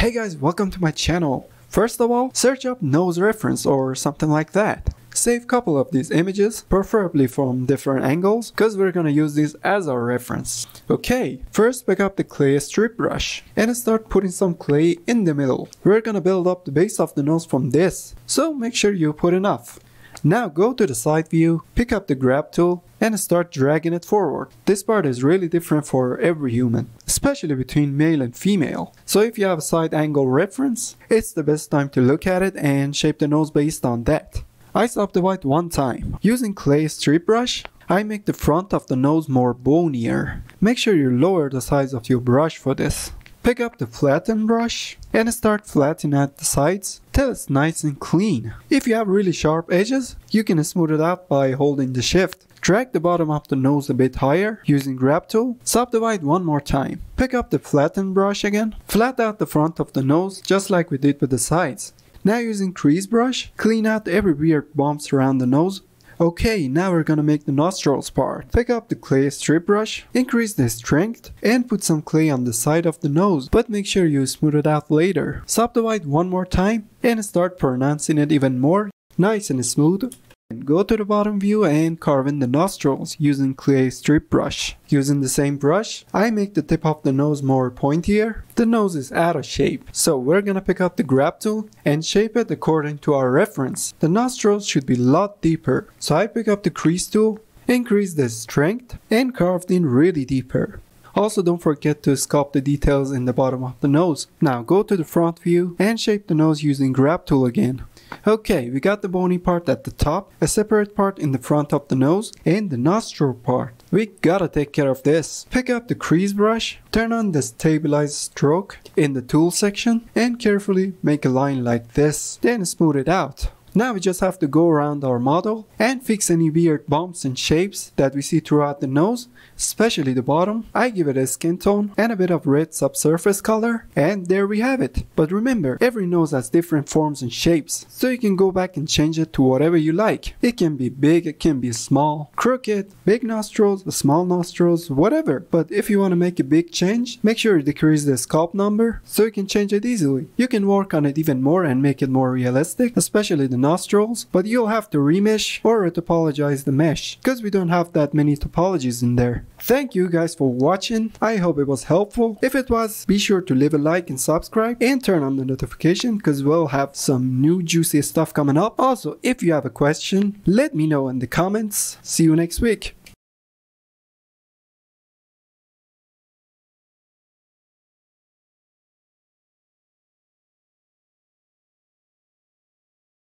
Hey guys, welcome to my channel. First of all, search up nose reference or something like that. Save couple of these images, preferably from different angles, cause we're gonna use these as our reference. Okay, first pick up the clay strip brush and start putting some clay in the middle. We're gonna build up the base of the nose from this, so make sure you put enough. Now go to the side view, pick up the grab tool and start dragging it forward. This part is really different for every human, especially between male and female. So if you have a side angle reference, it's the best time to look at it and shape the nose based on that. I stopped the white one time. Using clay strip brush, I make the front of the nose more bonier. Make sure you lower the size of your brush for this. Pick up the flatten brush and start flattening at the sides till it's nice and clean. If you have really sharp edges, you can smooth it out by holding the shift. Drag the bottom of the nose a bit higher using grab tool, subdivide one more time. Pick up the flattened brush again, flat out the front of the nose just like we did with the sides. Now using crease brush, clean out every weird bumps around the nose Okay, now we're gonna make the nostrils part. Pick up the clay strip brush, increase the strength, and put some clay on the side of the nose, but make sure you smooth it out later. Subdivide one more time, and start pronouncing it even more, nice and smooth go to the bottom view and carve in the nostrils using clay strip brush. Using the same brush, I make the tip of the nose more pointier. The nose is out of shape, so we're gonna pick up the grab tool and shape it according to our reference. The nostrils should be a lot deeper, so I pick up the crease tool, increase the strength, and carved in really deeper. Also don't forget to sculpt the details in the bottom of the nose. Now go to the front view and shape the nose using grab tool again. Okay, we got the bony part at the top, a separate part in the front of the nose, and the nostril part. We gotta take care of this. Pick up the crease brush, turn on the stabilized stroke in the tool section, and carefully make a line like this, then smooth it out. Now we just have to go around our model and fix any weird bumps and shapes that we see throughout the nose, especially the bottom. I give it a skin tone and a bit of red subsurface color and there we have it. But remember, every nose has different forms and shapes, so you can go back and change it to whatever you like. It can be big, it can be small, crooked, big nostrils, small nostrils, whatever. But if you want to make a big change, make sure you decrease the sculpt number so you can change it easily. You can work on it even more and make it more realistic, especially the nostrils, but you'll have to remesh or topologize the mesh because we don't have that many topologies in there. Thank you guys for watching. I hope it was helpful. If it was, be sure to leave a like and subscribe and turn on the notification because we'll have some new juicy stuff coming up. Also, if you have a question, let me know in the comments. See you next week.